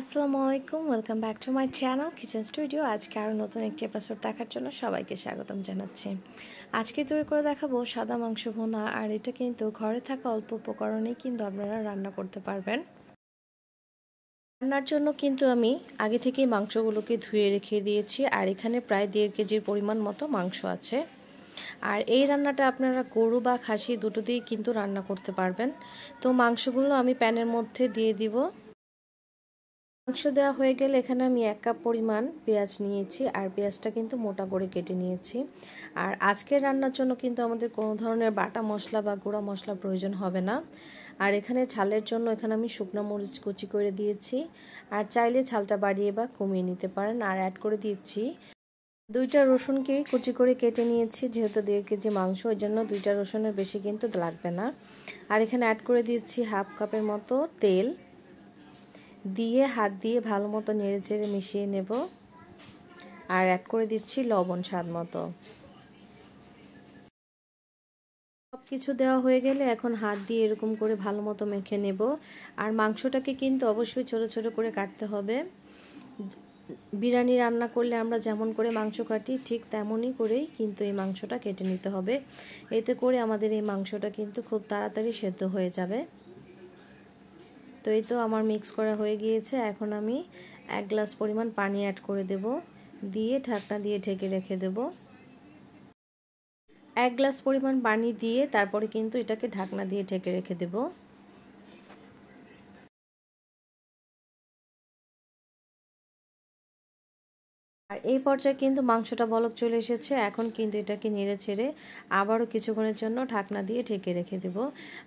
আসসালামু আলাইকুম welcome back to my channel kitchen studio আজকে আরও নতুন একটি এপিসোড দেখার জন্য সবাইকে স্বাগতম জানাচ্ছি আজকে তৈরি করে দেখাবো সাদা মাংস ভোনা আর এটা কিন্তু ঘরে থাকা অল্প উপকরণেই কিন্তু আপনারা রান্না করতে পারবেন রান্নার জন্য কিন্তু আমি আগে থেকেই মাংসগুলোকে ধুয়ে রেখে দিয়েছি আর এখানে প্রায় দেড় কেজির পরিমাণ মতো মাংস আছে আর এই রান্নাটা আপনারা গরু বা খাসি দুটো দিয়ে কিন্তু রান্না করতে পারবেন তো মাংসগুলো আমি প্যানের মধ্যে দিয়ে দিব মাংস দেওয়া হয়ে গেলে এখানে আমি এক কাপ পরিমাণ পেঁয়াজ নিয়েছি আর পেঁয়াজটা কিন্তু মোটা করে কেটে নিয়েছি আর আজকের রান্নার জন্য কিন্তু আমাদের কোনো ধরনের বাটা মশলা বা গুঁড়া মশলা প্রয়োজন হবে না আর এখানে ছালের জন্য এখানে আমি শুকনো মরিচ কুচি করে দিয়েছি আর চাইলে ছালটা বাড়িয়ে বা কমিয়ে নিতে পারেন আর অ্যাড করে দিচ্ছি দুইটা রসুনকে কুচি করে কেটে নিয়েছি যেহেতু দেড় কেজি মাংস ওই জন্য দুইটা রসুনের বেশি কিন্তু লাগবে না আর এখানে অ্যাড করে দিচ্ছি হাফ কাপের মতো তেল দিয়ে হাত দিয়ে ভালো মতো নেড়ে চেড়ে মিশিয়ে নেব আর অ্যাড করে দিচ্ছি লবণ স্বাদ মতো সব কিছু দেওয়া হয়ে গেলে এখন হাত দিয়ে এরকম করে ভালো মতো মেখে নেব আর মাংসটাকে কিন্তু অবশ্যই ছোট ছোট করে কাটতে হবে বিরিয়ানি রান্না করলে আমরা যেমন করে মাংস কাটি ঠিক তেমনই করেই কিন্তু এই মাংসটা কেটে নিতে হবে এতে করে আমাদের এই মাংসটা কিন্তু খুব তাড়াতাড়ি সেদ্ধ হয়ে যাবে তো এই তো আমার মিক্স করা হয়ে গিয়েছে এখন আমি এক গ্লাস পরিমাণ পানি অ্যাড করে দেব দিয়ে ঢাকনা দিয়ে ঢেকে রেখে দেব এক গ্লাস পরিমাণ পানি দিয়ে তারপরে কিন্তু এটাকে ঢাকনা দিয়ে ঢেকে রেখে দেবো আর এই পর্যায়ে কিন্তু মাংসটা বলক চলে এসেছে এখন কিন্তু এটাকে নেড়ে ছেড়ে আবারও কিছুক্ষণের জন্য ঢাকনা দিয়ে ঢেকে রেখে দেব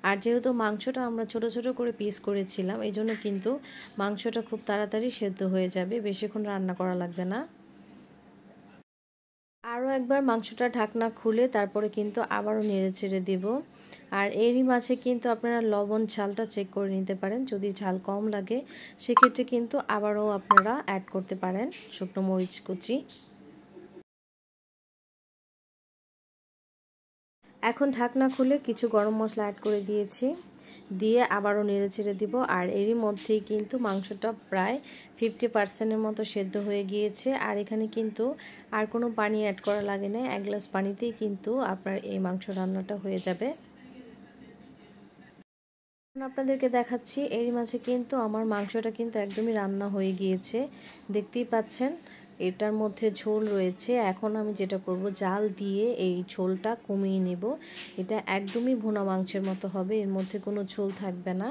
আর যেহেতু মাংসটা আমরা ছোট ছোট করে পিস করেছিলাম এই জন্য কিন্তু মাংসটা খুব তাড়াতাড়ি সেদ্ধ হয়ে যাবে বেশিক্ষণ রান্না করা লাগবে না আরও একবার মাংসটা ঢাকনা খুলে তারপরে কিন্তু আবারও নেড়ে ছেড়ে দেব আর এরই মাঝে কিন্তু আপনারা লবণ ঝালটা চেক করে নিতে পারেন যদি ঝাল কম লাগে সেক্ষেত্রে কিন্তু আবারও আপনারা অ্যাড করতে পারেন শুকনো মরিচ কুচি এখন ঢাকনা খুলে কিছু গরম মশলা অ্যাড করে দিয়েছি দিয়ে আবারও নেড়ে ছেড়ে দিব আর এরই মধ্যেই কিন্তু মাংসটা প্রায় ফিফটি পার্সেন্টের মতো সেদ্ধ হয়ে গিয়েছে আর এখানে কিন্তু আর কোনো পানি অ্যাড করা লাগে না এক গ্লাস পানিতেই কিন্তু আপনার এই মাংস রান্নাটা হয়ে যাবে আপনাদেরকে দেখাচ্ছি এরই মাঝে কিন্তু আমার মাংসটা কিন্তু একদমই রান্না হয়ে গিয়েছে দেখতেই পাচ্ছেন এটার মধ্যে ঝোল রয়েছে এখন আমি যেটা করব জাল দিয়ে এই ঝোলটা কমিয়ে নেব এটা একদমই ভুনা মাংসের মতো হবে এর মধ্যে কোনো ঝোল থাকবে না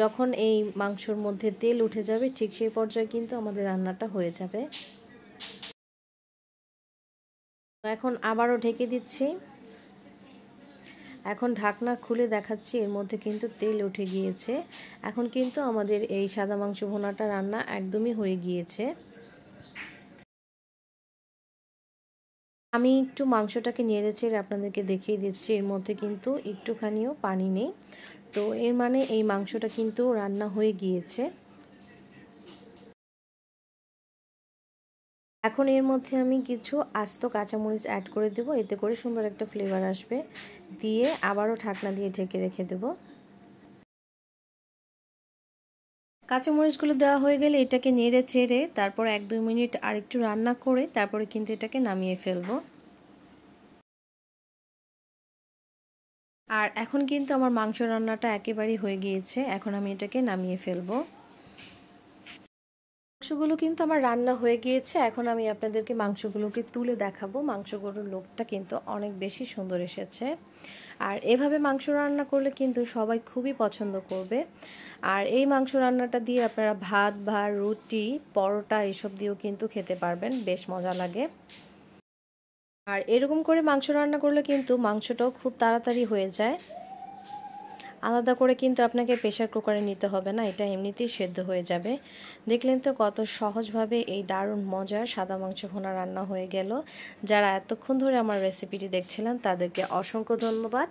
যখন এই মাংসর মধ্যে তেল উঠে যাবে ঠিক সেই পর্যায়ে কিন্তু আমাদের রান্নাটা হয়ে যাবে এখন আবারও ঢেকে দিচ্ছি এখন ঢাকনা খুলে দেখাচ্ছি এর মধ্যে কিন্তু তেল উঠে গিয়েছে এখন কিন্তু আমাদের এই সাদা মাংস ভোনাটা রান্না একদমই হয়ে গিয়েছে আমি একটু মাংসটাকে নেড়ে চেড়ে আপনাদেরকে দেখিয়ে দিচ্ছি এর মধ্যে কিন্তু একটুখানিও পানি নেই তো এর মানে এই মাংসটা কিন্তু রান্না হয়ে গিয়েছে এখন এর মধ্যে আমি কিছু আস্ত কাঁচামরিচ অ্যাড করে দেবো এতে করে সুন্দর একটা ফ্লেভার আসবে দিয়ে আবারও ঢাকনা দিয়ে ঢেকে রেখে দেবো কাঁচামরিচগুলো দেওয়া হয়ে গেলে এটাকে নেড়ে চেড়ে তারপর এক দুই মিনিট আরেকটু রান্না করে তারপরে কিন্তু এটাকে নামিয়ে ফেলবো আর এখন কিন্তু আমার মাংস রান্নাটা একেবারেই হয়ে গিয়েছে এখন আমি এটাকে নামিয়ে ফেলবো মাংসগুলো কিন্তু আমার রান্না হয়ে গিয়েছে এখন আমি আপনাদেরকে মাংসগুলোকে তুলে দেখাবো মাংসগুলোর লোকটা কিন্তু অনেক বেশি সুন্দর এসেছে আর এভাবে মাংস রান্না করলে কিন্তু সবাই খুবই পছন্দ করবে আর এই মাংস রান্নাটা দিয়ে আপনারা ভাত বা রুটি পরোটা এসব দিয়েও কিন্তু খেতে পারবেন বেশ মজা লাগে আর এরকম করে মাংস রান্না করলে কিন্তু মাংসটাও খুব তাড়াতাড়ি হয়ে যায় আলাদা করে কিন্তু আপনাকে প্রেশার কুকারে নিতে হবে না এটা এমনিতেই সেদ্ধ হয়ে যাবে দেখলেন তো কত সহজভাবে এই দারুণ মজার সাদা মাংস ভোনা রান্না হয়ে গেল যারা এতক্ষণ ধরে আমার রেসিপিটি দেখছিলেন তাদেরকে অসংখ্য ধন্যবাদ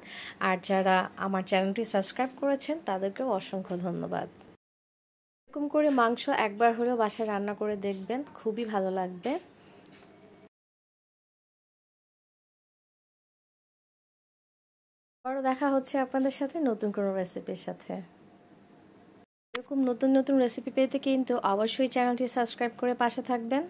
আর যারা আমার চ্যানেলটি সাবস্ক্রাইব করেছেন তাদেরকেও অসংখ্য ধন্যবাদ এরকম করে মাংস একবার হলেও বাসায় রান্না করে দেখবেন খুবই ভালো লাগবে আরও দেখা হচ্ছে আপনাদের সাথে নতুন কোনো রেসিপির সাথে এরকম নতুন নতুন রেসিপি পেতে কিন্তু অবশ্যই চ্যানেলটি সাবস্ক্রাইব করে পাশে থাকবেন